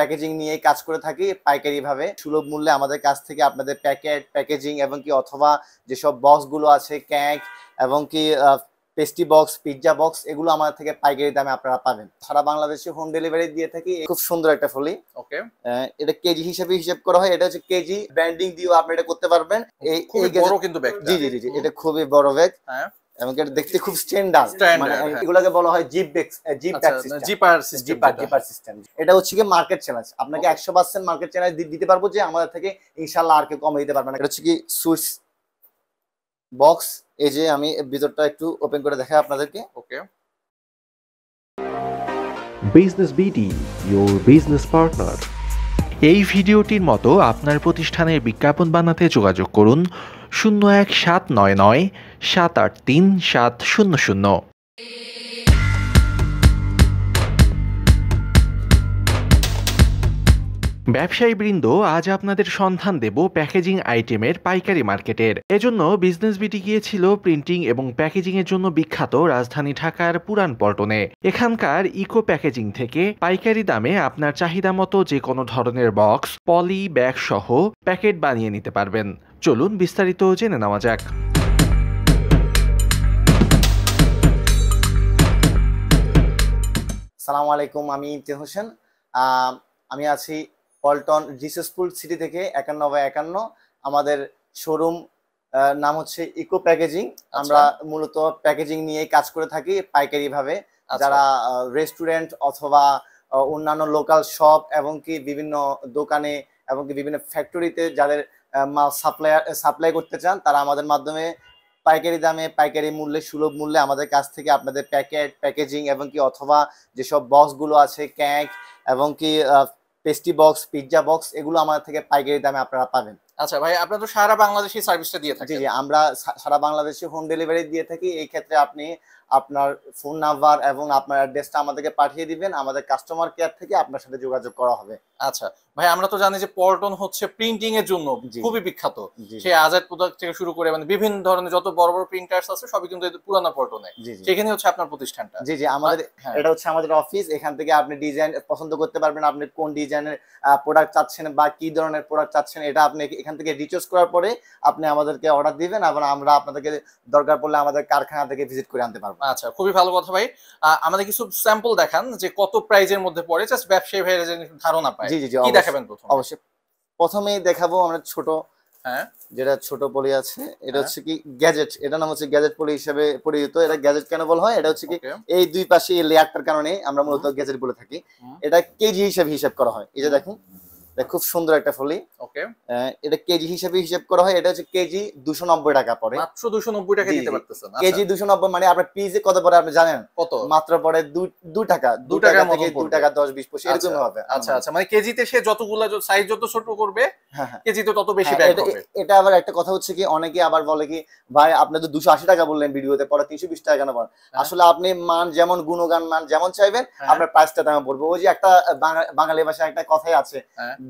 Packaging নিয়ে কাজ করে থাকি পাইকারি ভাবে সুলভ মূল্যে আমাদের কাছ থেকে আপনাদের প্যাকেট প্যাকেজিং এবং কি অথবা যেসব বক্সগুলো আছে ক্যাক এবং কি পেস্টি বক্স পিৎজা বক্স এগুলো আমাদের থেকে পাইকারি দামে আপনারা পাবেন সারা বাংলাদেশে হোম ডেলিভারি দিয়ে থাকি খুব সুন্দর একটা ফলি ওকে এটা কেজি হিসেবে হিসাব করা হয় এটা হচ্ছে কেজি ব্র্যান্ডিং দিয়েও আপনি এটা করতে পারবেন এই কিন্তু ব্যাগ জি জি জি এটা খুবই বড় ব্যাগ এবং এটা দেখতে খুব স্ট্যান্ডার্ড মানে হ্যাঁ। এগুলোকে বলা হয় zip zip zipper zipper zipper system এটা হচ্ছে কি মার্কেট চ্যালেঞ্জ আপনাকে 100% মার্কেট চ্যালেঞ্জ দিতে পারবো যে আমাদের থেকে ইনশাআল্লাহ আর কে কম দিতে পারবে না এটা হচ্ছে কি সুইচ বক্স এই যে আমি ভিতরটা একটু ওপেন করে দেখাই আপনাদেরকে okay business BD your business partner এই ভিডিওটির মতো আপনার প্রতিষ্ঠানের বিজ্ঞাপন বানাতে যোগাযোগ করুন শূন্য এক সাত নয় নয় সাত আট তিন সাত শূন্য শূন্য ব্যবসায়ীবৃন্দ আজ আপনাদের সন্ধান দেব প্যাকেজিং আইটেমের পাইকারি মার্কেটের এজন্য বিজনেস বিটি গিয়েছিল প্রিন্টিং এবং প্যাকেজিংয়ের জন্য বিখ্যাত রাজধানী ঢাকার পুরান পল্টনে এখানকার ইকো প্যাকেজিং থেকে পাইকারি দামে আপনার চাহিদা মতো যে কোনো ধরনের বক্স পলি ব্যাগ সহ প্যাকেট বানিয়ে নিতে পারবেন চলুন বিস্তারিত জেনে নেওয়া যাক সালাম আলাইকুম আমি ইমতি হোসেন আমি আছি পল্টন রিসেসফুল সিটি থেকে একান্ন বা একান্ন আমাদের শোরুম নাম হচ্ছে ইকো প্যাকেজিং আচ্ছা। আমরা মূলত প্যাকেজিং নিয়ে কাজ করে থাকি পাইকারি ভাবে আচ্ছা। যারা রেস্টুরেন্ট অথবা অন্যান্য লোকাল শপ এবং কি বিভিন্ন দোকানে এবং কি বিভিন্ন ফ্যাক্টরিতে যাদের মাল সাপ্লাই সাপ্লাই করতে চান তারা আমাদের মাধ্যমে পাইকারি দামে পাইকারি মূল্যে সুলভ মূল্যে আমাদের কাছ থেকে আপনাদের প্যাকেট প্যাকেজিং এবং কি অথবা যেসব বক্সগুলো আছে ক্যাক এবং কি পেস্ট্রি বক্স পিৎজা বক্স এগুলো আমাদের থেকে পাইকারি দামে আপনারা পাবেন আচ্ছা ভাই আপনারা তো সারা বাংলাদেশে সার্ভিসটা দিয়ে থাকেন জি আমরা সারা বাংলাদেশে হোম ডেলিভারি দিয়ে থাকি এই ক্ষেত্রে আপনি আপনার ফোন নাম্বার এবং আপনার অ্যাড্রেসটা আমাদেরকে পাঠিয়ে দিবেন আমাদের কাস্টমার কেয়ার থেকে আপনার সাথে যোগাযোগ করা হবে আচ্ছা ভাই আমরা তো জানি যে পল্টন হচ্ছে প্রিন্টিং এর জন্য খুবই বিখ্যাত সেই আজাদ প্রোডাক্ট থেকে শুরু করে মানে বিভিন্ন ধরনের যত বড় বড় প্রিন্টার্স আছে সবই কিন্তু পুরানো পল্টনে সেখানে হচ্ছে আপনার প্রতিষ্ঠানটা জি জি আমাদের হ্যাঁ। এটা হচ্ছে আমাদের অফিস এখান থেকে আপনি ডিজাইন পছন্দ করতে পারবেন আপনি কোন ডিজাইনের প্রোডাক্ট চাচ্ছেন বা কি ধরনের প্রোডাক্ট চাচ্ছেন এটা আপনি এখান থেকে রিচার্জ করার পরে আপনি আমাদেরকে অর্ডার দিবেন আবার আমরা আপনাদেরকে দরকার পড়লে আমাদের কারখানা থেকে ভিজিট করে আনতে পারবো আচ্ছা খুবই ভালো কথা ভাই আমাদের কিছু স্যাম্পল দেখান যে কত প্রাইজের মধ্যে পড়ে জাস্ট ব্যবসায়ী ভাইরা যেন ধারণা পায় জি জি কি দেখাবেন প্রথম অবশ্যই প্রথমেই দেখাবো আমরা ছোট হ্যাঁ যেটা ছোট পলি আছে এটা হ্যাঁ। হচ্ছে কি গ্যাজেট এটা নাম হচ্ছে গ্যাজেট পলি হিসেবে পরিচিত এটা গ্যাজেট কেন বলা হয় এটা হচ্ছে কি এই দুই পাশে এই লেয়ারটার কারণে আমরা মূলত গ্যাজেট বলে থাকি এটা কেজি হিসাবে হিসাব করা হয় এই যে দেখুন এটা খুব সুন্দর একটা ফলি ওকে এটা কেজি হিসেবে হিসাব করা হয় এটা হচ্ছে কেজি 290 টাকা পড়ে মাত্র 290 টাকা দিতে পারতেছেন আচ্ছা। কেজি 290 মানে আপনার পিজে কত পড়ে আপনি জানেন কত মাত্র পড়ে 2 টাকা 2 টাকা থেকে 2 টাকা 10 20 পয়সা এরকম আচ্ছা, হবে আচ্ছা, আচ্ছা আচ্ছা মানে কেজিতে সে যতগুলো সাইজ যত ছোট করবে হ্যাঁ, হ্যাঁ। তো তত বেশি ব্যয় হ্যাঁ, হবে এটা আবার একটা কথা হচ্ছে কি অনেকে আবার বলে কি ভাই আপনি তো 280 টাকা বললেন ভিডিওতে পরে 320 টাকা কেন পরে আসলে আপনি মান যেমন গুণগান মান যেমন চাইবেন আপনার প্রাইসটা তেমন পড়বে ওই যে একটা বাঙালি ভাষায় একটা কথাই আছে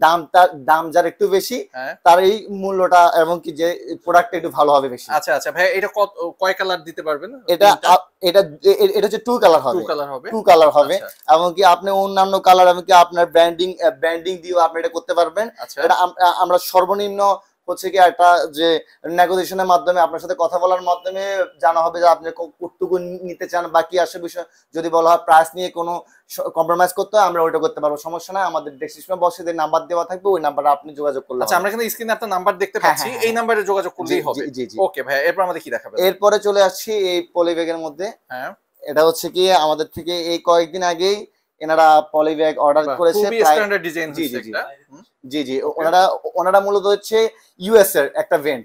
দামটা দাম যার একটু বেশি হ্যাঁ। তার এই মূল্যটা এবং কি যে প্রোডাক্ট একটু ভালো হবে বেশি আচ্ছা আচ্ছা ভাই এটা কত কয় কালার দিতে পারবেন এটা এটা এটা হচ্ছে টু কালার হবে টু কালার হবে টু কালার হবে আচ্ছা। এবং কি আপনি অন্যান্য কালার এবং কি আপনার ব্র্যান্ডিং ব্র্যান্ডিং দিয়েও আপনি এটা করতে পারবেন আচ্ছা। এটা আমরা সর্বনিম্ন হচ্ছে কি একটা যে নেগোসিয়েশনের মাধ্যমে আপনার সাথে কথা বলার মাধ্যমে জানা হবে যে আপনি কতটুকু নিতে চান বাকি আসে বিষয় যদি বলা হয় প্রাইস নিয়ে কোনো কম্প্রোমাইজ করতে হয় আমরা ওইটা করতে পারবো সমস্যা নাই আমাদের ডেসক্রিপশনে বসে যে নাম্বার দেওয়া থাকবে ওই নাম্বারে আপনি যোগাযোগ করলেন আচ্ছা আমরা এখানে স্ক্রিনে আপনার নাম্বার দেখতে হ্যাঁ, হ্যাঁ, পাচ্ছি হ্যাঁ, এই নাম্বারে যোগাযোগ করলেই হবে জি জি ওকে ভাই এরপর আমাদের কি দেখাবে এরপরে চলে আসছি এই পলিব্যাগের মধ্যে হ্যাঁ এটা হচ্ছে কি আমাদের থেকে এই কয়েকদিন আগেই এনারা পলি ব্যাগ অর্ডার করেছে জি জি ওনারা ওনারা মূলত হচ্ছে ইউএস এর একটা ভেন্ট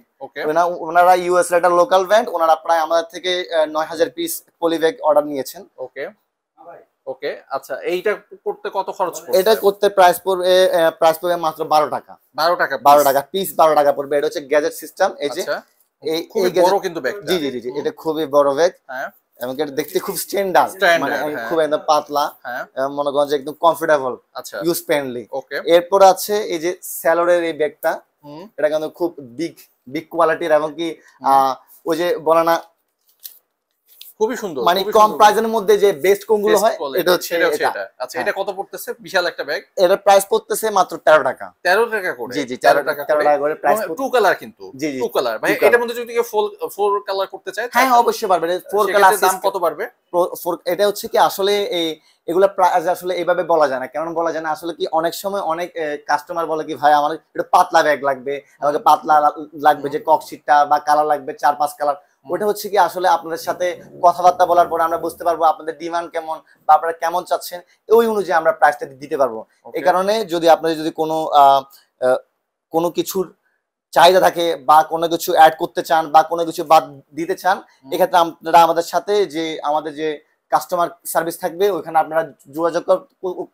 ওনারা ইউএস এর একটা লোকাল ভেন্ট ওনারা প্রায় আমাদের থেকে নয় হাজার পিস পলিব্যাগ অর্ডার নিয়েছেন ওকে ওকে আচ্ছা এইটা করতে কত খরচ এটা করতে প্রাইস পড়বে প্রাইস পড়বে মাত্র বারো টাকা বারো টাকা বারো টাকা পিস বারো টাকা পড়বে এটা হচ্ছে গ্যাজেট সিস্টেম এই যে আচ্ছা। এই বড় কিন্তু ব্যাগ জি জি জি এটা খুবই বড় ব্যাগ হ্যাঁ এবং এটা দেখতে খুব স্ট্যান্ডার্ড মানে হ্যাঁ। খুব একদম পাতলা হ্যাঁ। মনে করেন যে একদম কমফোর্টেবল আচ্ছা ইউজ ফ্রেন্ডলি এরপর আছে এই যে স্যালোরের এই ব্যাগটা এটা কিন্তু খুব বিগ বিগ কোয়ালিটির এবং কি ওই যে বলে না খুবই সুন্দর মানে কম প্রাইজের মধ্যে যে বেস্ট কোনগুলো হয় এটা হচ্ছে এটা আচ্ছা এটা কত পড়তেছে বিশাল একটা ব্যাগ এটার প্রাইস পড়তেছে মাত্র 13 টাকা 13 টাকা করে জি জি 13 টাকা 13 টাকা করে প্রাইস টু কালার কিন্তু জি জি টু কালার মানে এটার মধ্যে যদি ফোর কালার করতে চায় হ্যাঁ অবশ্যই পারবে ফোর কালার দাম কত পারবে এটা হচ্ছে কি আসলে এই এগুলো প্রাইস আসলে এইভাবে বলা যায় না কেমন বলা যায় না আসলে কি অনেক সময় অনেক কাস্টমার বলে কি ভাই আমার একটু পাতলা ব্যাগ লাগবে আমাকে পাতলা লাগবে যে সিটটা বা কালার লাগবে চার পাঁচ কালার ওটা হচ্ছে কি আসলে আপনাদের সাথে কথাবার্তা বলার পরে আমরা বুঝতে পারবো আপনাদের ডিমান্ড কেমন বা আপনারা কেমন চাচ্ছেন ওই অনুযায়ী আমরা প্রাইসটা দিতে পারবো এই কারণে যদি আপনাদের যদি কোনো কোনো কিছুর চাহিদা থাকে বা কোনো কিছু অ্যাড করতে চান বা কোনো কিছু বাদ দিতে চান এক্ষেত্রে আপনারা আমাদের সাথে যে আমাদের যে কাস্টমার সার্ভিস থাকবে ওইখানে আপনারা যোগাযোগ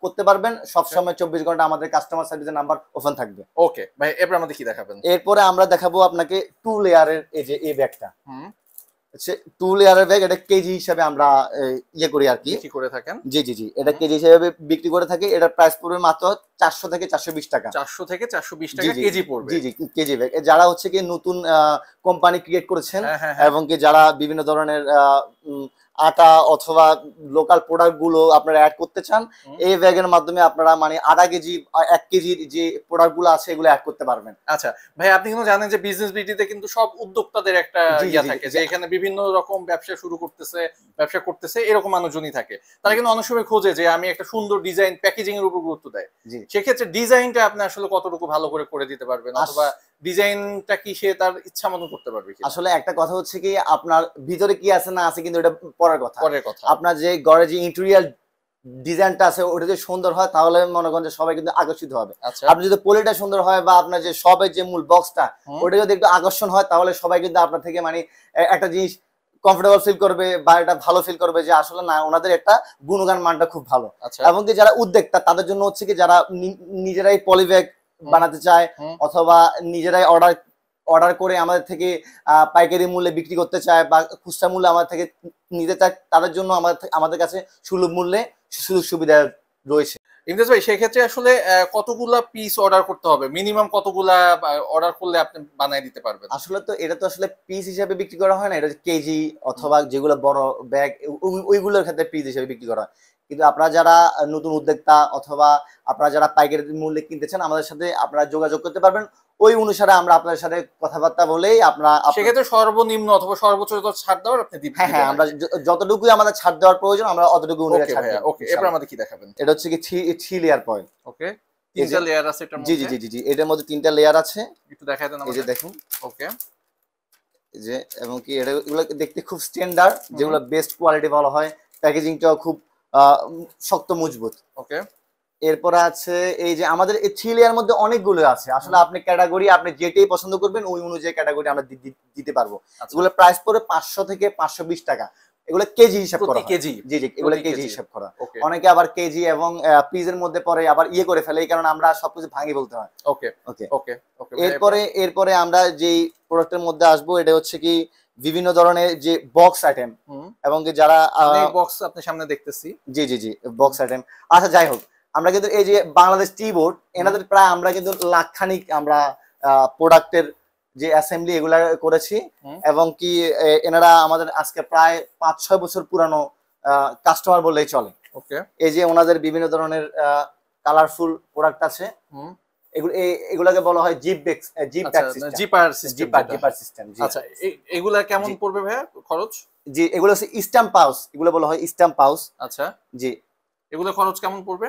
করতে পারবেন সবসময় চব্বিশ ঘন্টা আমাদের কাস্টমার সার্ভিসের নাম্বার ওপেন থাকবে ওকে ভাই এরপর আমাদের কি দেখাবেন এরপরে আমরা দেখাবো আপনাকে টু লেয়ারের এই যে এই ব্যাগটা টু লেয়ারের ব্যাগ এটা কেজি হিসাবে আমরা ইয়ে করি আর কি করে থাকেন জি জি জি এটা কেজি হিসাবে বিক্রি করে থাকি এটার প্রাইস পড়বে মাত্র চারশো থেকে চারশো বিশ টাকা চারশো থেকে চারশো বিশ টাকা কেজি পড়বে জি জি কেজি ব্যাগ যারা হচ্ছে কি নতুন কোম্পানি ক্রিয়েট করেছেন হ্যাঁ, হ্যাঁ, হ্যাঁ। এবং কি যারা বিভিন্ন ধরনের আহ আটা অথবা লোকাল প্রোডাক্ট গুলো আপনারা অ্যাড করতে চান এই ব্যাগের মাধ্যমে আপনারা মানে আধা কেজি এক কেজির যে প্রোডাক্ট গুলো আছে এগুলো অ্যাড করতে পারবেন আচ্ছা ভাই আপনি কিন্তু জানেন যে বিজনেস বিটিতে কিন্তু সব উদ্যোক্তাদের একটা ইয়া থাকে যে এখানে বিভিন্ন রকম ব্যবসা শুরু করতেছে ব্যবসা করতেছে এরকম মানুষজনই থাকে তারা কিন্তু অনেক সময় খোঁজে যে আমি একটা সুন্দর ডিজাইন প্যাকেজিং এর উপর গুরুত্ব দেয় সেক্ষেত্রে ডিজাইনটা আপনি আসলে কতটুকু ভালো করে করে দিতে পারবেন অথবা ডিজাইনটা কি সে তার ইচ্ছা মতন করতে পারবে আসলে একটা কথা হচ্ছে কি আপনার ভিতরে কি আছে না আছে কিন্তু এটা পরের কথা পরের কথা আপনার যে ঘরে যে ইন্টেরিয়াল ডিজাইনটা আছে ওটা যদি সুন্দর হয় তাহলে মনে করেন যে সবাই কিন্তু আকর্ষিত হবে আচ্ছা। আপনি যদি পোলিটা সুন্দর হয় বা আপনার যে সবের যে মূল বক্সটা ওটা যদি একটু আকর্ষণ হয় তাহলে সবাই কিন্তু আপনার থেকে মানে একটা জিনিস কমফোর্টেবল ফিল করবে বা এটা ভালো ফিল করবে যে আসলে না ওনাদের একটা গুণগান মানটা খুব ভালো আচ্ছা। এবং কি যারা উদ্যোক্তা তাদের জন্য হচ্ছে কি যারা নিজেরাই পলিব্যাগ বানাতে চায় অথবা নিজেরাই অর্ডার অর্ডার করে আমাদের থেকে পাইকারি মূল্যে বিক্রি করতে চায় বা খুচরা মূল্যে আমাদের থেকে নিতে চায় তাদের জন্য আমাদের আমাদের কাছে সুলভ মূল্যে সুযোগ সুবিধা রয়েছে ইমতিয়াজ ভাই সেক্ষেত্রে আসলে কতগুলা পিস অর্ডার করতে হবে মিনিমাম কতগুলা অর্ডার করলে আপনি বানায় দিতে পারবেন আসলে তো এটা তো আসলে পিস হিসাবে বিক্রি করা হয় না এটা কেজি অথবা যেগুলো বড় ব্যাগ ওইগুলোর ক্ষেত্রে পিস হিসাবে বিক্রি করা হয় কিন্তু আপনারা যারা নতুন উদ্যোক্তা অথবা আপনারা যারা পাইকারি মূল্যে কিনতে চান আমাদের সাথে আপনারা যোগাযোগ করতে পারবেন ওই অনুসারে আমরা আপনার সাথে কথাবার্তা বলেই আপনারা সেক্ষেত্রে সর্বনিম্ন অথবা সর্বোচ্চ যত ছাড় দেওয়ার আপনি দিবেন হ্যাঁ হ্যাঁ আমরা যতটুকুই আমাদের ছাড় দেওয়ার প্রয়োজন আমরা অতটুকু উনি ছাড় দেব ওকে এরপর আমাদের কি দেখাবেন এটা হচ্ছে কি থ্রি লেয়ার পয়েন্ট ওকে তিনটা লেয়ার আছে এটা জি জি জি জি জি এটার মধ্যে তিনটা লেয়ার আছে একটু দেখায় দেন আমাদের এই যে দেখুন ওকে যে এবং কি এটা এগুলো দেখতে খুব স্ট্যান্ডার্ড যেগুলো বেস্ট কোয়ালিটি বলা হয় প্যাকেজিংটাও খুব শক্ত মজবুত ওকে এরপর আছে এই যে আমাদের থ্রিলের মধ্যে অনেকগুলো আছে আসলে আপনি ক্যাটাগরি আপনি যেটাই পছন্দ করবেন ওই অনুযায়ী ক্যাটাগরি আমরা দিতে পারবো আচ্ছা। এগুলো প্রাইস পড়ে পাঁচশো থেকে পাঁচশো বিশ টাকা এগুলো কেজি হিসাব করা কেজি জি জি এগুলো কেজি হিসাব করা অনেকে আবার কেজি এবং পিজের মধ্যে পরে আবার ইয়ে করে ফেলে এই কারণে আমরা সবকিছু ভাঙি বলতে হয় ওকে ওকে ওকে মানে এরপরে এরপরে আমরা যেই প্রোডাক্টের মধ্যে আসবো এটা হচ্ছে কি বিভিন্ন ধরনের যে বক্স আইটেম এবং যারা বক্স মানে আপনার সামনে দেখতেছি জি জি জি বক্স আইটেম আচ্ছা যাই হোক আমরা কিন্তু এই যে বাংলাদেশ টি বোর্ড এনাদের প্রায় আমরা কিন্তু লাখখানিক আমরা প্রোডাক্টের যে অ্যাসেম্বলি এগুলা করেছি এবং কি এনারা আমাদের আজকে প্রায় পাঁচ ছয় বছর পুরানো কাস্টমার বললেই চলে ওকে এই যে ওনাদের বিভিন্ন ধরনের কালারফুল প্রোডাক্ট আছে এগুলাকে বলা হয় জিপ জিপ আচ্ছা, জিপার জিপার জিপার সিস্টেম আচ্ছা এগুলা কেমন পড়বে ভাইয়া খরচ জি এগুলো হচ্ছে স্ট্যাম্প পাউস এগুলো বলা হয় স্ট্যাম্প পাউস আচ্ছা জি এগুলো খরচ কেমন পড়বে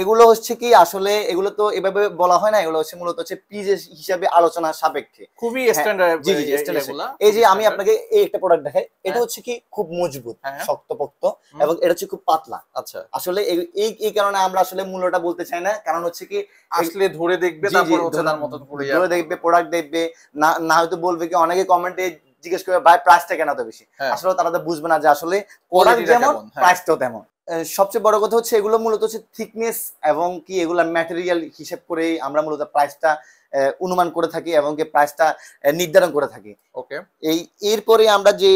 এগুলো হচ্ছে কি আসলে এগুলো তো এভাবে বলা হয় না এগুলো হচ্ছে মূলত হচ্ছে পিজ হিসাবে আলোচনা সাপেক্ষে খুবই স্ট্যান্ডার্ড জি জি স্ট্যান্ডার্ড এই যে আমি আপনাকে এই একটা প্রোডাক্ট দেখাই এটা হ্যাঁ। হচ্ছে কি খুব মজবুত হ্যাঁ। শক্তপোক্ত এবং এটা হচ্ছে খুব পাতলা আচ্ছা আসলে এই এই কারণে আমরা আসলে মূল্যটা বলতে চাই না কারণ হচ্ছে কি আসলে ধরে দেখবে তারপর হচ্ছে মত মতন যাবে ধরে দেখবে প্রোডাক্ট দেখবে না না হয়তো বলবে কি অনেকে কমেন্টে জিজ্ঞেস করবে ভাই প্রাইসটা কেন এত বেশি হ্যাঁ। আসলে তারা তো বুঝবে না যে আসলে প্রোডাক্ট যেমন প্রাইসটাও তেমন সবচেয়ে বড় কথা হচ্ছে এগুলো মূলত হচ্ছে থিকনেস এবং কি এগুলা ম্যাটেরিয়াল হিসেব করে আমরা মূলত প্রাইসটা অনুমান করে থাকি এবং কি প্রাইসটা নির্ধারণ করে থাকি ওকে এই এরপরে আমরা যে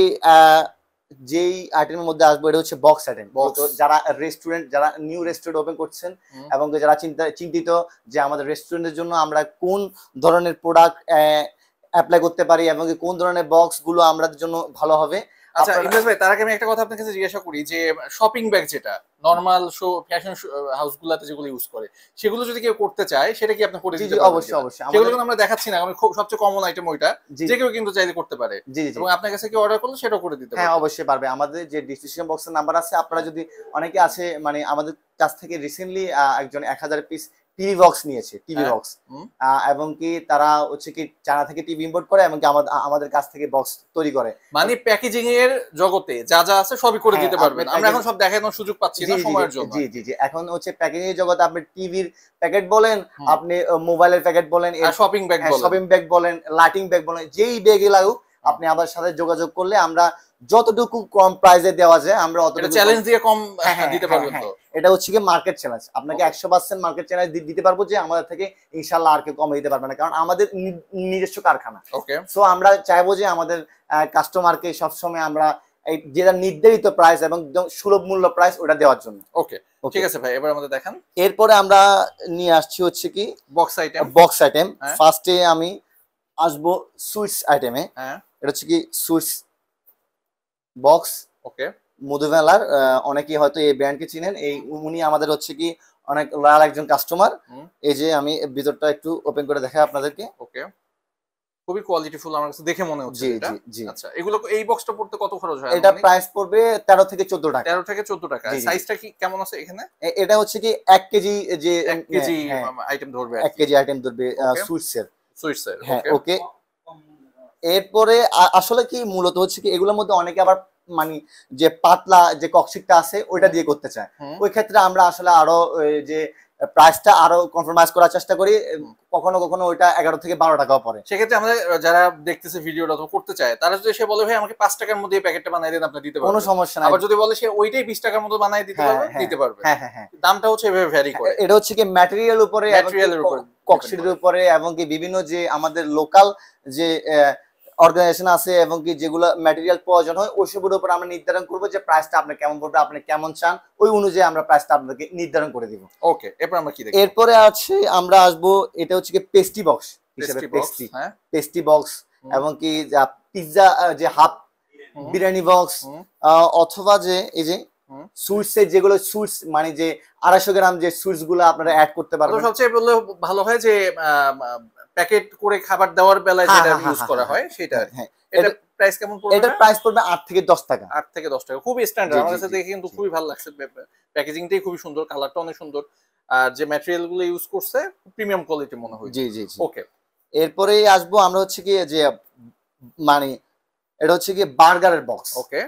যেই আইটেমের মধ্যে আসবো এটা হচ্ছে বক্স আইটেম যারা রেস্টুরেন্ট যারা নিউ রেস্টুরেন্ট ওপেন করছেন এবং যারা চিন্তা চিন্তিত যে আমাদের রেস্টুরেন্টের জন্য আমরা কোন ধরনের প্রোডাক্ট অ্যাপ্লাই করতে পারি এবং কোন ধরনের বক্সগুলো আমাদের জন্য ভালো হবে আচ্ছা ইমরাজ ভাই তার আগে আমি একটা কথা আপনার কাছে জিজ্ঞাসা করি যে শপিং ব্যাগ যেটা নর্মাল শো ফ্যাশন হাউসগুলোতে যেগুলো ইউজ করে সেগুলো যদি কেউ করতে চায় সেটা কি আপনি করে দিতে অবশ্যই অবশ্যই সেগুলো কিন্তু আমরা দেখাচ্ছি না আমি খুব সবচেয়ে কমন আইটেম ওইটা যে কেউ কিন্তু চাইলে করতে পারে এবং আপনার কাছে কি অর্ডার করলে সেটাও করে দিতে হ্যাঁ অবশ্যই পারবে আমাদের যে ডিসক্রিপশন বক্সের নাম্বার আছে আপনারা যদি অনেকে আছে মানে আমাদের কাছ থেকে রিসেন্টলি একজন এক হাজার পিস টিভি বক্স নিয়েছে টিভি বক্স হ্যাঁ। এবং কি তারা হচ্ছে কি চায়না থেকে টিভি ইম্পোর্ট করে এবং আমাদের আমাদের কাছ থেকে বক্স তৈরি করে মানে প্যাকেজিং এর জগতে যা যা আছে সবই করে হ্যাঁ, দিতে পারবেন আমরা এখন সব দেখানোর সুযোগ পাচ্ছি না সময়ের জন্য জি জি জি এখন হচ্ছে প্যাকেজিং এর জগতে আপনি টিভির প্যাকেট বলেন আপনি মোবাইলের প্যাকেট বলেন শপিং ব্যাগ বলেন শপিং ব্যাগ বলেন লাইটিং ব্যাগ বলেন যেই ব্যাগই লাগুক আপনি আমাদের সাথে যোগাযোগ করলে আমরা যতটুকু কম প্রাইজে দেওয়া যায় আমরা অতটুকু চ্যালেঞ্জ দিয়ে কম হ্যাঁ, হ্যাঁ, হ্যাঁ, দিতে পারবো তো এটা হচ্ছে কি মার্কেট চ্যালেঞ্জ আপনাকে 100% মার্কেট চ্যালেঞ্জ দিতে পারবো যে আমাদের থেকে ইনশাল্লাহ আর কে কম দিতে পারবে না কারণ আমাদের নিজস্ব কারখানা সো আমরা চাইবো যে আমাদের কাস্টমারকে সবসময় আমরা এই যেটা নির্ধারিত প্রাইস এবং সুলভ মূল্য প্রাইস ওটা দেওয়ার জন্য ওকে ঠিক আছে ভাই এবার আমাদের দেখান এরপরে আমরা নিয়ে আসছি হচ্ছে কি বক্স আইটেম বক্স আইটেম ফার্স্টে আমি আসবো সুইটস আইটেমে এটা হচ্ছে কি সুইটস বক্স ওকে মধুমেলার অনেকেই হয়তো এই ব্র্যান্ডকে চিনেন এই উনি আমাদের হচ্ছে কি অনেক লয়াল একজন কাস্টমার এই যে আমি ভিতরটা একটু ওপেন করে দেখাই আপনাদেরকে ওকে খুবই কোয়ালিটিফুল আমার কাছে দেখে মনে হচ্ছে এটা জি আচ্ছা এগুলো এই বক্সটা পড়তে কত খরচ হয় এটা প্রাইস পড়বে 13 থেকে 14 টাকা 13 থেকে 14 টাকা সাইজটা কি কেমন আছে এখানে এটা হচ্ছে কি 1 কেজি যে 1 কেজি হ্যাঁ, হ্যাঁ। আইটেম ধরবে 1 কেজি আইটেম ধরবে সুইটসের সুইটসের ওকে হ্যাঁ, এরপরে আসলে কি মূলত হচ্ছে কি এগুলোর মধ্যে অনেকে আবার মানে যে পাতলা যে কক্সিকটা আছে ওইটা দিয়ে করতে চায় ওই ক্ষেত্রে আমরা আসলে আরো যে প্রাইসটা আরো কম্প্রোমাইজ করার চেষ্টা করি কখনো কখনো ওইটা এগারো থেকে বারো টাকাও পরে সেক্ষেত্রে আমাদের যারা দেখতেছে ভিডিও অথবা করতে চায় তারা যদি সে বলে ভাই আমাকে পাঁচ টাকার মধ্যে প্যাকেটটা বানাই দেন আপনি দিতে কোনো সমস্যা নাই আবার যদি বলে সে ওইটাই বিশ টাকার মতো বানাই দিতে হ্যাঁ, পারবে হ্যাঁ, দিতে পারবে হ্যাঁ হ্যাঁ, হ্যাঁ। দামটা হচ্ছে এভাবে ভ্যারি করে এটা হচ্ছে কি ম্যাটেরিয়াল উপরে ম্যাটেরিয়াল উপরে কক্সিডের উপরে এবং কি বিভিন্ন যে আমাদের লোকাল যে আহ অর্গানাইজেশন আছে এবং কি যেগুলো ম্যাটেরিয়াল প্রয়োজন হয় ওইসবের উপর আমরা নির্ধারণ করবো যে প্রাইসটা আপনি কেমন পড়বে আপনি কেমন চান ওই অনুযায়ী আমরা প্রাইসটা আপনাকে নির্ধারণ করে দিব ওকে এরপর আমরা কি এরপরে আছে আমরা আসবো এটা হচ্ছে কি পেস্টি বক্স হিসেবে পেস্টি পেস্টি বক্স এবং কি পিৎজা যে হাফ বিরিয়ানি বক্স অথবা যে এই যে সুইটসের যেগুলো সুইটস মানে যে আড়াইশো গ্রাম যে সুইটস গুলো আপনারা অ্যাড করতে পারবেন সবচেয়ে ভালো হয় যে প্যাকেট করে খাবার দেওয়ার বেলায় হ্যাঁ, যেটা ইউজ হ্যাঁ, হ্যাঁ, করা হয় সেটা এটা প্রাইস কেমন পড়বে এটা প্রাইস পড়বে 8 থেকে 10 টাকা 8 থেকে 10 টাকা খুবই স্ট্যান্ডার্ড আমার কাছে দেখে কিন্তু খুবই ভালো লাগছে প্যাকেজিংটাই খুবই সুন্দর কালারটা অনেক সুন্দর আর যে ম্যাটেরিয়াল গুলো ইউজ করছে প্রিমিয়াম কোয়ালিটি মনে হয় জি জি ওকে এরপরে আসবো আমরা হচ্ছে কি যে মানে এটা হচ্ছে কি বার্গারের বক্স ওকে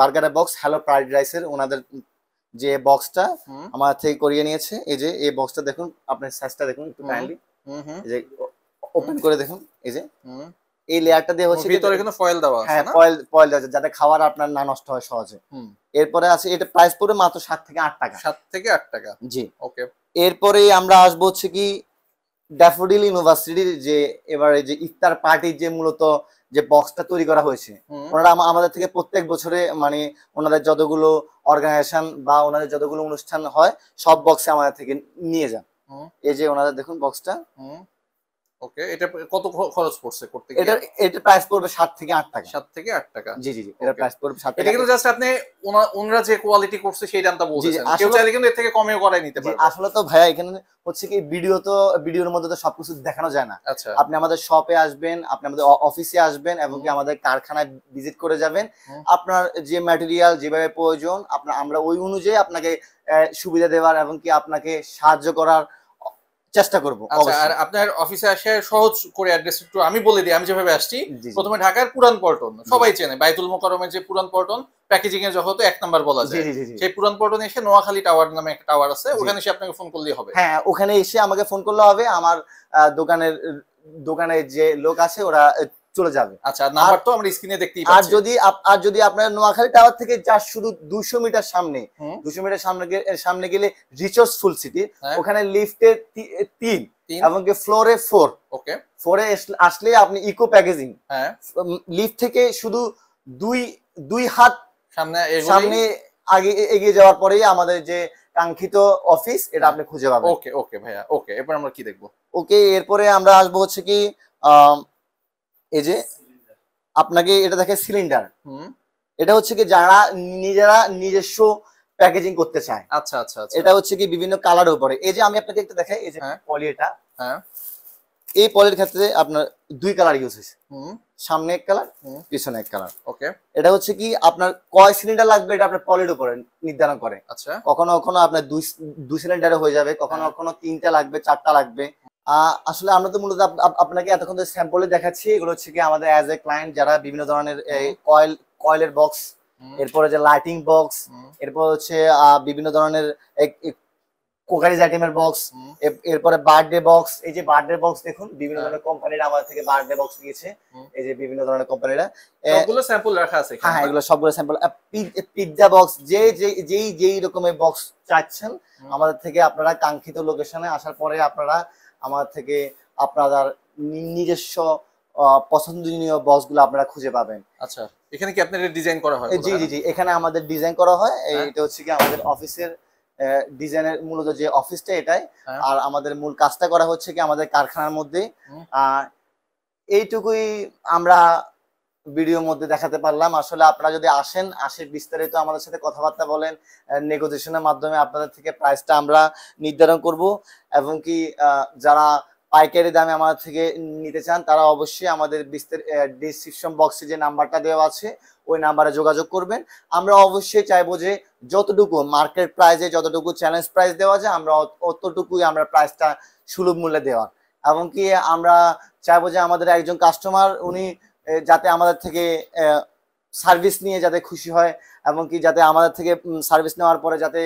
বার্গারের বক্স হ্যালো ফ্রাইড এর ওনাদের যে বক্সটা আমার থেকে করিয়ে নিয়েছে এই যে এই বক্সটা দেখুন আপনার সাইজটা দেখুন একটু কাইন্ডলি যে ওপেন করে দেখুন এই যে এই লেয়ারটা দিয়ে হচ্ছে ভিতরে কিন্তু ফয়েল দেওয়া আছে হ্যাঁ ফয়েল ফয়েল দেওয়া আছে যাতে খাবার আপনার না নষ্ট হয় সহজে এরপরে আছে এটা প্রাইস পড়ে মাত্র 7 থেকে 8 টাকা 7 থেকে 8 টাকা জি ওকে এরপরে আমরা আসবো হচ্ছে কি ড্যাফোডিল ইউনিভার্সিটির যে এবারে যে ইফতার পার্টির যে মূলত যে বক্সটা তৈরি করা হয়েছে ওনারা আমাদের থেকে প্রত্যেক বছরে মানে ওনাদের যতগুলো অর্গানাইজেশন বা ওনাদের যতগুলো অনুষ্ঠান হয় সব বক্সে আমাদের থেকে নিয়ে যান এই যে ওনাদের দেখুন বক্সটা ওকে এটা কত খরচ পড়ছে করতে এটা এটা প্রাইস পড়বে 7 থেকে 8 টাকা 7 থেকে 8 টাকা জি জি জি এটা প্রাইস পড়বে 7 এটা কিন্তু জাস্ট আপনি ওনরা যে কোয়ালিটি করছে সেই দামটা বলছেন কেউ চাইলে কিন্তু এর থেকে কমেও করাই নিতে পারে আসলে তো ভাইয়া এখানে হচ্ছে কি ভিডিও তো ভিডিওর মধ্যে তো সবকিছু দেখানো যায় না আচ্ছা। আপনি আমাদের শপে আসবেন আপনি আমাদের অফিসে আসবেন এবং কি আমাদের কারখানায় ভিজিট করে যাবেন আপনার যে ম্যাটেরিয়াল যেভাবে প্রয়োজন আপনার আমরা ওই অনুযায়ী আপনাকে সুবিধা দেওয়ার এবং কি আপনাকে সাহায্য করার চেষ্টা করবো আচ্ছা, আর আপনার অফিসে আসে সহজ করে অ্যাড্রেস একটু আমি বলে দিই আমি যেভাবে আসছি প্রথমে ঢাকার পুরান পল্টন সবাই চেনে বাইতুল মোকারমে যে পুরান পল্টন প্যাকেজিং এর জগতে এক নাম্বার বলা যায় সেই পুরান পল্টন এসে নোয়াখালী টাওয়ার নামে একটা টাওয়ার আছে ওখানে এসে আপনাকে ফোন করলেই হবে হ্যাঁ ওখানে এসে আমাকে ফোন করলে হবে আমার দোকানের দোকানের যে লোক আছে ওরা চলে যাবে আচ্ছা নাম্বার তো আমরা স্ক্রিনে দেখতেই আর যদি আর যদি আপনারা নোয়াখালী টাওয়ার থেকে জাস্ট শুধু 200 মিটার সামনে 200 মিটার সামনে সামনে গেলে রিচার্জ ফুল সিটি ওখানে লিফটে 3 এবং কি ফ্লোরে 4 ওকে ফ্লোরে আসলে আপনি ইকো প্যাকেজিং হ্যাঁ লিফট থেকে শুধু দুই দুই হাত সামনে সামনে আগে এগিয়ে যাওয়ার পরেই আমাদের যে কাঙ্ক্ষিত অফিস এটা হ্যাঁ। আপনি খুঁজে পাবেন ওকে ওকে ভাইয়া ওকে এরপর আমরা কি দেখব ওকে এরপরে আমরা আসবো হচ্ছে কি এই যে আপনাকে এটা দেখে সিলিন্ডার এটা হচ্ছে কি যারা নিজেরা নিজস্ব প্যাকেজিং করতে চায় আচ্ছা, আচ্ছা আচ্ছা এটা হচ্ছে কি বিভিন্ন কালারের উপরে এই যে আমি আপনাকে একটা দেখাই এই যে পলি হ্যাঁ। এটা হ্যাঁ এই পলের ক্ষেত্রে আপনার দুই কালার ইউজ হয়েছে সামনে এক কালার পিছনে এক কালার ওকে এটা হচ্ছে কি আপনার কয় সিলিন্ডার লাগবে এটা আপনার পলের উপরে নির্ধারণ করে আচ্ছা কখনো কখনো আপনার দুই দুই সিলিন্ডারে হয়ে যাবে কখনো হ্যাঁ। কখনো তিনটা লাগবে চারটা লাগবে আসলে আমরা তো মূলত আপনাকে এতক্ষণ ধরে স্যাম্পলে দেখাচ্ছি এগুলো হচ্ছে কি আমাদের অ্যাজ এ ক্লায়েন্ট যারা বিভিন্ন ধরনের কয়েল কয়েলের বক্স এরপরে হচ্ছে লাইটিং বক্স এরপর হচ্ছে বিভিন্ন ধরনের কোকারিজ আইটেমের বক্স এরপরে বার্থডে বক্স এই যে বার্থডে বক্স দেখুন বিভিন্ন হ্যাঁ। ধরনের কোম্পানিরা আমাদের থেকে বার্থডে বক্স নিয়েছে এই যে বিভিন্ন ধরনের কোম্পানিরা এগুলো স্যাম্পল রাখা আছে হ্যাঁ, হ্যাঁ এগুলো সবগুলো স্যাম্পল পিৎজা বক্স যে যেই যেই রকমের বক্স চাচ্ছেন আমাদের থেকে আপনারা কাঙ্ক্ষিত লোকেশনে আসার পরে আপনারা আমার থেকে আপনার নিজস্ব পছন্দনীয় বক্সগুলো আপনারা খুঁজে পাবেন আচ্ছা এখানে কি আপনাদের ডিজাইন করা হয় জি জি জি এখানে আমাদের ডিজাইন করা হয় হ্যাঁ। এটা হচ্ছে কি আমাদের অফিসের ডিজাইনের মূলত যে অফিসটা এটাই হ্যাঁ। আর আমাদের মূল কাজটা করা হচ্ছে কি আমাদের কারখানার মধ্যে এইটুকুই আমরা ভিডিওর মধ্যে দেখাতে পারলাম আসলে আপনারা যদি আসেন আসে বিস্তারিত আমাদের সাথে কথাবার্তা বলেন নেগোসিয়েশনের মাধ্যমে আপনাদের থেকে প্রাইসটা আমরা নির্ধারণ করব এবং কি যারা পাইকারি দামে আমাদের থেকে নিতে চান তারা অবশ্যই আমাদের বিস্তার ডিসক্রিপশন বক্সে যে নাম্বারটা দেওয়া আছে ওই নাম্বারে যোগাযোগ করবেন আমরা অবশ্যই চাইবো যে যতটুকু মার্কেট প্রাইসে যতটুকু চ্যালেঞ্জ প্রাইস দেওয়া যায় আমরা অতটুকুই আমরা প্রাইসটা সুলভ মূল্যে দেওয়ার এমনকি আমরা চাইবো যে আমাদের একজন কাস্টমার উনি যাতে আমাদের থেকে সার্ভিস নিয়ে যাতে খুশি হয় এবং কি যাতে আমাদের থেকে সার্ভিস নেওয়ার পরে যাতে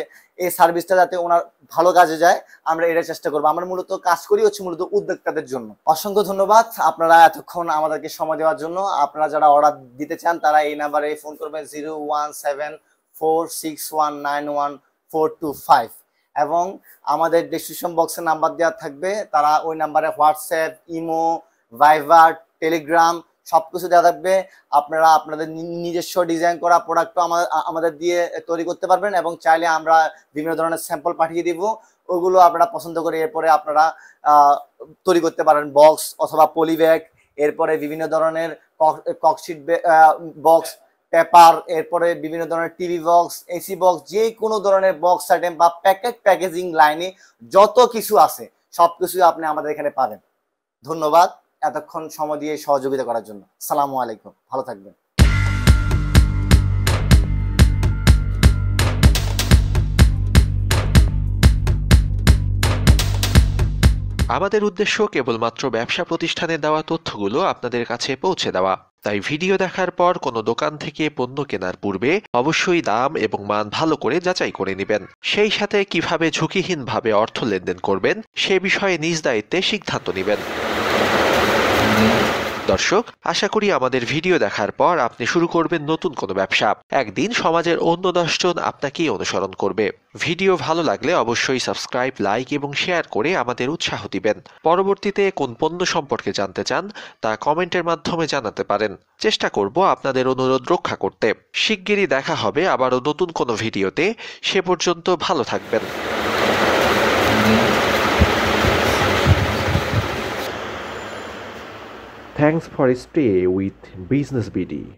এই সার্ভিসটা যাতে ওনার ভালো কাজে যায় আমরা এটা চেষ্টা করবো আমরা মূলত কাজ করি হচ্ছে মূলত উদ্যোক্তাদের জন্য অসংখ্য ধন্যবাদ আপনারা এতক্ষণ আমাদেরকে সময় দেওয়ার জন্য আপনারা যারা অর্ডার দিতে চান তারা এই নাম্বারে ফোন করবেন zero one seven four six one nine one four two five এবং আমাদের ডিসক্রিপশন বক্সে নাম্বার দেওয়া থাকবে তারা ওই নাম্বারে হোয়াটসঅ্যাপ ইমো ভাইভার টেলিগ্রাম সব কিছু দেওয়া থাকবে আপনারা আপনাদের নিজস্ব ডিজাইন করা প্রোডাক্টও আমাদের দিয়ে তৈরি করতে পারবেন এবং চাইলে আমরা বিভিন্ন ধরনের স্যাম্পল পাঠিয়ে দিব ওগুলো আপনারা পছন্দ করে এরপরে আপনারা তৈরি করতে পারেন বক্স অথবা পলিব্যাগ এরপরে বিভিন্ন ধরনের ককশিট বক্স পেপার এরপরে বিভিন্ন ধরনের টিভি বক্স এসি বক্স যে কোনো ধরনের বক্স আইটেম বা প্যাকেট প্যাকেজিং লাইনে যত কিছু আছে সব কিছুই আপনি আমাদের এখানে পাবেন ধন্যবাদ এতক্ষণ সময় দিয়ে সহযোগিতা করার জন্য সালামু আলাইকুম ভালো থাকবেন আমাদের উদ্দেশ্য কেবলমাত্র ব্যবসা প্রতিষ্ঠানে দেওয়া তথ্যগুলো আপনাদের কাছে পৌঁছে দেওয়া তাই ভিডিও দেখার পর কোনো দোকান থেকে পণ্য কেনার পূর্বে অবশ্যই দাম এবং মান ভালো করে যাচাই করে নেবেন সেই সাথে কিভাবে ঝুঁকিহীনভাবে অর্থ লেনদেন করবেন সে বিষয়ে নিজ দায়িত্বে সিদ্ধান্ত নেবেন দর্শক আশা করি আমাদের ভিডিও দেখার পর আপনি শুরু করবেন নতুন কোনো ব্যবসা একদিন সমাজের অন্য দশজন আপনাকেই অনুসরণ করবে ভিডিও ভালো লাগলে অবশ্যই সাবস্ক্রাইব লাইক এবং শেয়ার করে আমাদের উৎসাহ দিবেন পরবর্তীতে কোন পণ্য সম্পর্কে জানতে চান তা কমেন্টের মাধ্যমে জানাতে পারেন চেষ্টা করব আপনাদের অনুরোধ রক্ষা করতে শিগগিরই দেখা হবে আবারও নতুন কোনো ভিডিওতে সে পর্যন্ত ভালো থাকবেন Thanks for stay with Business BD.